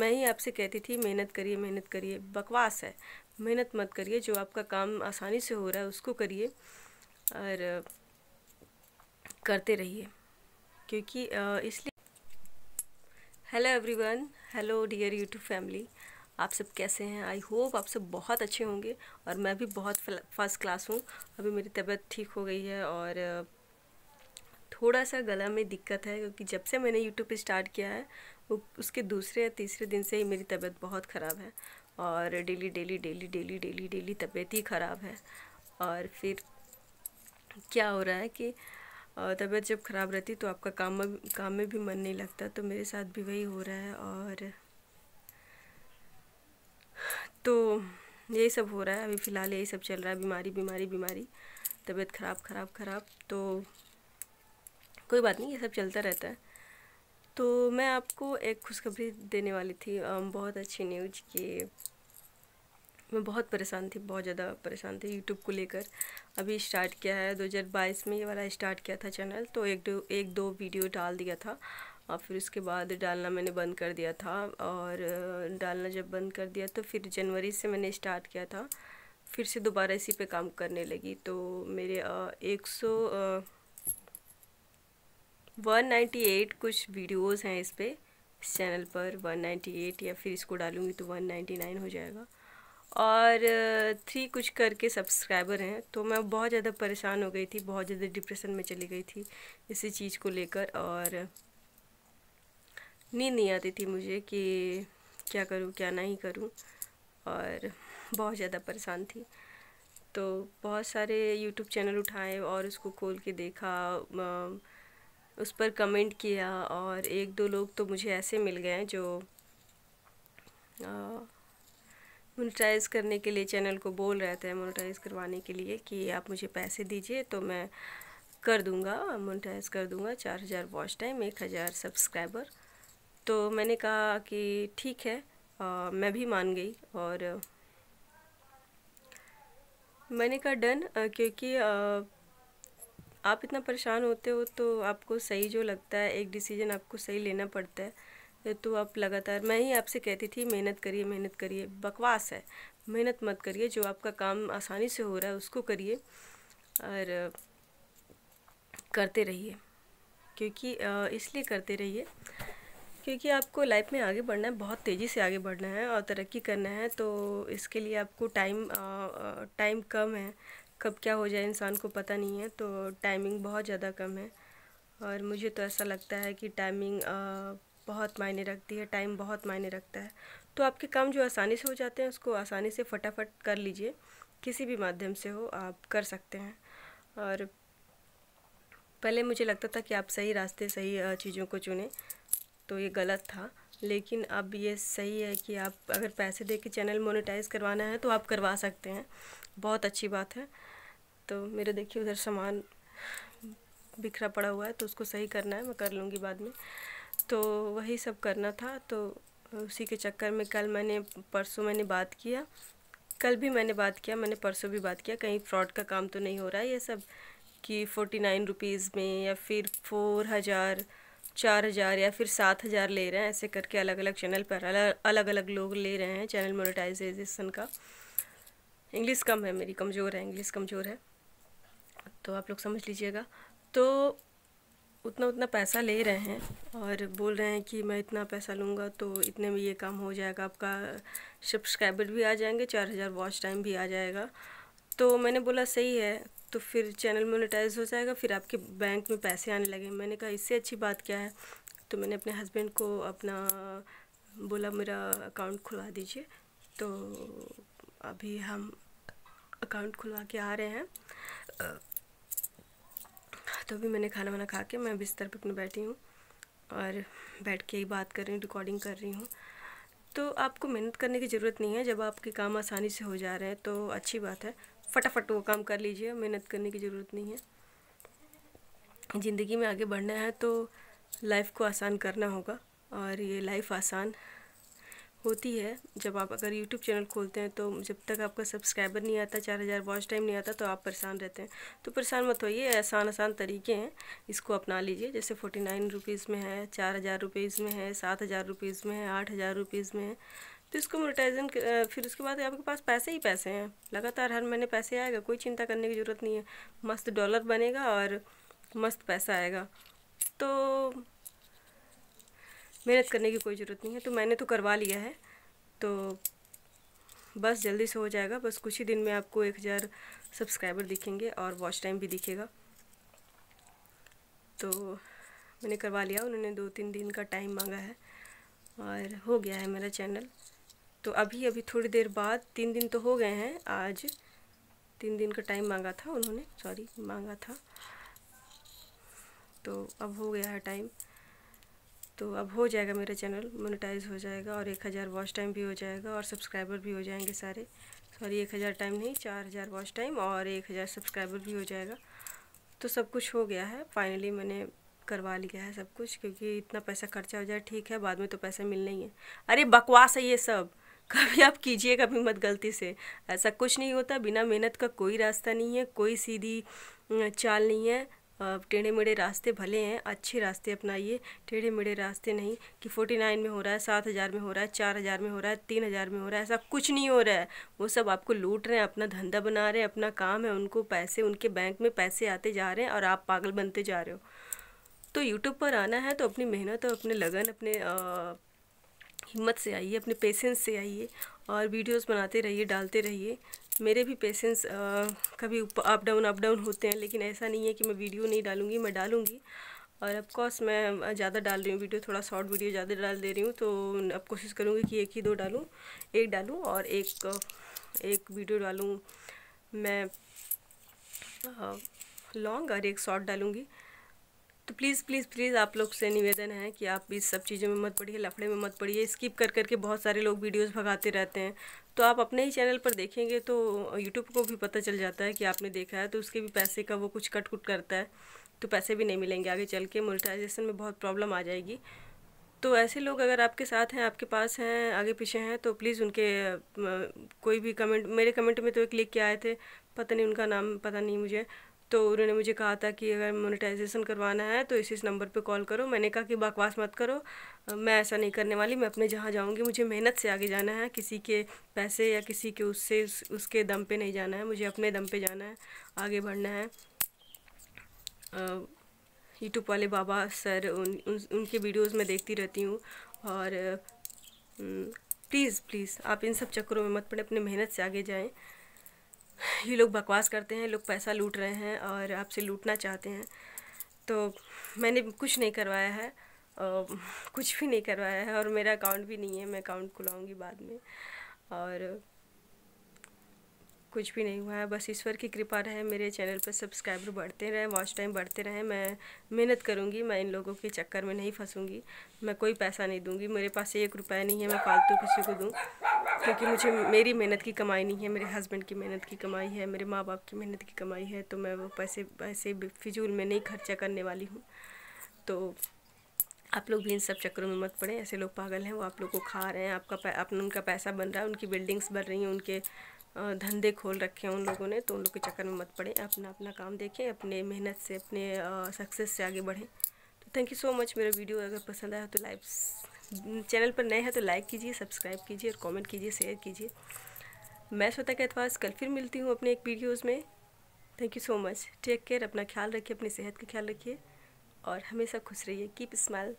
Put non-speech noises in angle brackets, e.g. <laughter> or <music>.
मैं ही आपसे कहती थी मेहनत करिए मेहनत करिए बकवास है मेहनत मत करिए जो आपका काम आसानी से हो रहा है उसको करिए और करते रहिए क्योंकि इसलिए hello everyone hello dear YouTube family आप सब कैसे हैं आई होप आप सब बहुत अच्छे होंगे और मैं भी बहुत फर्स्ट क्लास हूँ अभी मेरी तबीयत ठीक हो गई है और थोड़ा सा गला में दिक्कत है क्योंकि जब से मैंने यूट्यूब स्टार्ट किया है उसके दूसरे या तीसरे दिन से ही मेरी तबीयत बहुत ख़राब है और daily daily daily daily daily daily तबीयत ही ख़राब है और फिर क्या हो रहा है कि तबीयत जब ख़राब रहती तो आपका काम में काम में भी मन नहीं लगता तो मेरे साथ भी वही हो रहा है और तो यही सब हो रहा है अभी फ़िलहाल यही सब चल रहा है बीमारी बीमारी बीमारी तबीयत ख़राब ख़राब ख़राब तो कोई बात नहीं ये सब चलता रहता है तो मैं आपको एक खुशखबरी देने वाली थी बहुत अच्छी न्यूज कि मैं बहुत परेशान थी बहुत ज़्यादा परेशान थी यूट्यूब को लेकर अभी स्टार्ट किया है 2022 में ये वाला स्टार्ट किया था चैनल तो एक दो एक दो वीडियो डाल दिया था और फिर उसके बाद डालना मैंने बंद कर दिया था और डालना जब बंद कर दिया तो फिर जनवरी से मैंने स्टार्ट किया था फिर से दोबारा इसी पे काम करने लगी तो मेरे एक सौ 198 कुछ वीडियोस हैं इस पर इस चैनल पर 198 या फिर इसको डालूँगी तो 199 हो जाएगा और थ्री कुछ करके सब्सक्राइबर हैं तो मैं बहुत ज़्यादा परेशान हो गई थी बहुत ज़्यादा डिप्रेशन में चली गई थी इसी चीज़ को लेकर और नींद नहीं आती थी मुझे कि क्या करूँ क्या नहीं करूँ और बहुत ज़्यादा परेशान थी तो बहुत सारे यूट्यूब चैनल उठाए और उसको खोल के देखा उस पर कमेंट किया और एक दो लोग तो मुझे ऐसे मिल गए जो मोनेटाइज करने के लिए चैनल को बोल रहे थे मोनेटाइज करवाने के लिए कि आप मुझे पैसे दीजिए तो मैं कर दूंगा मोनेटाइज कर दूंगा चार हज़ार वॉच टाइम एक हज़ार सब्सक्राइबर तो मैंने कहा कि ठीक है आ, मैं भी मान गई और मैंने कहा डन क्योंकि आ, आप इतना परेशान होते हो तो आपको सही जो लगता है एक डिसीजन आपको सही लेना पड़ता है तो आप लगातार मैं ही आपसे कहती थी मेहनत करिए मेहनत करिए बकवास है मेहनत मत करिए जो आपका काम आसानी से हो रहा है उसको करिए और करते रहिए क्योंकि इसलिए करते रहिए क्योंकि आपको लाइफ में आगे बढ़ना है बहुत तेज़ी से आगे बढ़ना है और तरक्की करना है तो इसके लिए आपको टाइम टाइम कम है कब क्या हो जाए इंसान को पता नहीं है तो टाइमिंग बहुत ज़्यादा कम है और मुझे तो ऐसा लगता है कि टाइमिंग बहुत मायने रखती है टाइम बहुत मायने रखता है तो आपके काम जो आसानी से हो जाते हैं उसको आसानी से फटाफट कर लीजिए किसी भी माध्यम से हो आप कर सकते हैं और पहले मुझे लगता था कि आप सही रास्ते सही चीज़ों को चुने तो ये गलत था लेकिन अब ये सही है कि आप अगर पैसे दे के चैनल मोनिटाइज़ करवाना है तो आप करवा सकते हैं बहुत अच्छी बात है तो मेरे देखिए उधर सामान बिखरा पड़ा हुआ है तो उसको सही करना है मैं कर लूँगी बाद में तो वही सब करना था तो उसी के चक्कर में कल मैंने परसों मैंने बात किया कल भी मैंने बात किया मैंने परसों भी बात किया कहीं फ्रॉड का काम तो नहीं हो रहा है ये सब कि फ़ोर्टी नाइन रुपीज़ में या फिर फोर हज़ार चार हज़ार या फिर सात हज़ार ले रहे हैं ऐसे करके अलग अलग चैनल पर अलग अलग अलग लोग ले रहे हैं चैनल मोनिटाइजेशन का इंग्लिश कम है मेरी कमज़ोर है इंग्लिश कमज़ोर है तो आप लोग समझ लीजिएगा तो उतना उतना पैसा ले रहे हैं और बोल रहे हैं कि मैं इतना पैसा लूँगा तो इतने में ये काम हो जाएगा आपका सब्सक्राइबर भी आ जाएंगे चार हज़ार वॉच टाइम भी आ जाएगा तो मैंने बोला सही है तो फिर चैनल मोनेटाइज हो जाएगा फिर आपके बैंक में पैसे आने लगे मैंने कहा इससे अच्छी बात क्या है तो मैंने अपने हस्बैंड को अपना बोला मेरा अकाउंट खुलवा दीजिए तो अभी हम अकाउंट खुलवा के आ रहे हैं तो अभी मैंने खाना वाना खा के मैं बिस्तर पर अपने बैठी हूँ और बैठ के ही बात कर रही हूँ रिकॉर्डिंग कर रही हूँ तो आपको मेहनत करने की ज़रूरत नहीं है जब आपके काम आसानी से हो जा रहे हैं तो अच्छी बात है फटाफट वो काम कर लीजिए मेहनत करने की ज़रूरत नहीं है ज़िंदगी में आगे बढ़ना है तो लाइफ को आसान करना होगा और ये लाइफ आसान होती है जब आप अगर यूट्यूब चैनल खोलते हैं तो जब तक आपका सब्सक्राइबर नहीं आता चार हज़ार वॉच टाइम नहीं आता तो आप परेशान रहते हैं तो परेशान मत होइए आसान आसान तरीके हैं इसको अपना लीजिए जैसे फोर्टी नाइन रुपीज़ में है चार हज़ार रुपीज़ में है सात हज़ार रुपीज़ में है आठ हज़ार रुपीज़ में है तो इसको मोनिटाइजन फिर उसके बाद आपके पास पैसे ही पैसे हैं लगातार हर महीने पैसे आएगा कोई चिंता करने की ज़रूरत नहीं है मस्त डॉलर बनेगा और मस्त पैसा आएगा तो मेहनत करने की कोई ज़रूरत नहीं है तो मैंने तो करवा लिया है तो बस जल्दी से हो जाएगा बस कुछ ही दिन में आपको एक हज़ार सब्सक्राइबर दिखेंगे और वॉच टाइम भी दिखेगा तो मैंने करवा लिया उन्होंने दो तीन दिन का टाइम मांगा है और हो गया है मेरा चैनल तो अभी अभी थोड़ी देर बाद तीन दिन तो हो गए हैं आज तीन दिन का टाइम मांगा था उन्होंने सॉरी मांगा था तो अब हो गया है टाइम तो अब हो जाएगा मेरा चैनल मोनेटाइज हो जाएगा और एक हज़ार वॉच टाइम भी हो जाएगा और सब्सक्राइबर भी हो जाएंगे सारे सॉरी एक हज़ार टाइम नहीं चार हज़ार वॉच टाइम और एक हज़ार सब्सक्राइबर भी हो जाएगा तो सब कुछ हो गया है फाइनली मैंने करवा लिया है सब कुछ क्योंकि इतना पैसा खर्चा हो जाए ठीक है बाद में तो पैसा मिल ही है अरे बकवास है ये सब <laughs> कभी आप कीजिए कभी मत गलती से ऐसा कुछ नहीं होता बिना मेहनत का कोई रास्ता नहीं है कोई सीधी चाल नहीं है टेढ़े मेढ़े रास्ते भले हैं अच्छे रास्ते अपनाइए टेढ़े मेढ़े रास्ते नहीं कि फोर्टी नाइन में हो रहा है सात हज़ार में हो रहा है चार हज़ार में हो रहा है तीन हज़ार में हो रहा है ऐसा कुछ नहीं हो रहा है वो सब आपको लूट रहे हैं अपना धंधा बना रहे हैं अपना काम है उनको पैसे उनके बैंक में पैसे आते जा रहे हैं और आप पागल बनते जा रहे हो तो यूट्यूब पर आना है तो अपनी मेहनत और अपने लगन अपने हिम्मत से आइए अपने पेशेंस से आइए और वीडियोस बनाते रहिए डालते रहिए मेरे भी पेशेंस कभी अप डाउन अप डाउन होते हैं लेकिन ऐसा नहीं है कि मैं वीडियो नहीं डालूंगी मैं डालूँगी और कोर्स मैं ज़्यादा डाल रही हूँ वीडियो थोड़ा शॉर्ट वीडियो ज़्यादा डाल दे रही हूँ तो अब कोशिश करूँगी कि एक ही दो डालूँ एक डालूँ और एक एक वीडियो डालूँ मैं लॉन्ग और एक शॉर्ट डालूँगी तो प्लीज़ प्लीज़ प्लीज़ आप लोग से निवेदन है कि आप इस सब चीज़ों में मत पढ़िए लफड़े में मत पढ़िए स्किप कर करके बहुत सारे लोग वीडियोस भगाते रहते हैं तो आप अपने ही चैनल पर देखेंगे तो यूट्यूब को भी पता चल जाता है कि आपने देखा है तो उसके भी पैसे का वो कुछ कट कुट करता है तो पैसे भी नहीं मिलेंगे आगे चल के मोनिटाइजेशन में बहुत प्रॉब्लम आ जाएगी तो ऐसे लोग अगर आपके साथ हैं आपके पास हैं आगे पीछे हैं तो प्लीज़ उनके कोई भी कमेंट मेरे कमेंट में तो एक लिख के आए थे पता नहीं उनका नाम पता नहीं मुझे तो उन्होंने मुझे कहा था कि अगर मोनेटाइजेशन करवाना है तो इस इस नंबर पे कॉल करो मैंने कहा कि बकवास मत करो मैं ऐसा नहीं करने वाली मैं अपने जहाँ जाऊँगी मुझे मेहनत से आगे जाना है किसी के पैसे या किसी के उससे उसके दम पे नहीं जाना है मुझे अपने दम पे जाना है आगे बढ़ना है यूट्यूब वाले बाबा सर उन, उन उनके वीडियोज़ में देखती रहती हूँ और प्लीज़ प्लीज़ आप इन सब चक्करों में मत पड़े अपने मेहनत से आगे जाएँ <laughs> ये लोग बकवास करते हैं लोग पैसा लूट रहे हैं और आपसे लूटना चाहते हैं तो मैंने कुछ नहीं करवाया है और कुछ भी नहीं करवाया है और मेरा अकाउंट भी नहीं है मैं अकाउंट खुलाऊँगी बाद में और कुछ भी नहीं हुआ है बस ईश्वर की कृपा रहे मेरे चैनल पर सब्सक्राइबर बढ़ते रहें वॉच टाइम बढ़ते रहें मैं मेहनत करूँगी मैं इन लोगों के चक्कर में नहीं फंसूँगी मैं कोई पैसा नहीं दूंगी मेरे पास एक रुपया नहीं है मैं फालतू किसी को दूँ क्योंकि मुझे मेरी मेहनत की कमाई नहीं है मेरे हस्बैंड की मेहनत की कमाई है मेरे माँ बाप की मेहनत की कमाई है तो मैं वो पैसे पैसे फिजूल में नहीं खर्चा करने वाली हूँ तो आप लोग भी इन सब चक्करों में मत पड़े ऐसे लोग पागल हैं वो आप लोग को खा रहे हैं आपका अपना उनका पैसा बन रहा है उनकी बिल्डिंग्स बन रही हैं उनके धंधे खोल रखे हैं उन लोगों ने तो उन लोग के चक्कर में मत पड़ें अपना अपना काम देखें अपने मेहनत से अपने सक्सेस से आगे बढ़ें तो थैंक यू सो मच मेरा वीडियो अगर पसंद आया तो लाइव चैनल पर नए हैं तो लाइक कीजिए सब्सक्राइब कीजिए और कमेंट कीजिए शेयर कीजिए मैं के कैथवास कल फिर मिलती हूँ अपने एक वीडियोज़ में thank you so much take care अपना ख्याल रखिए अपनी सेहत का ख्याल रखिए और हमेशा खुश रहिए कीप स्माइल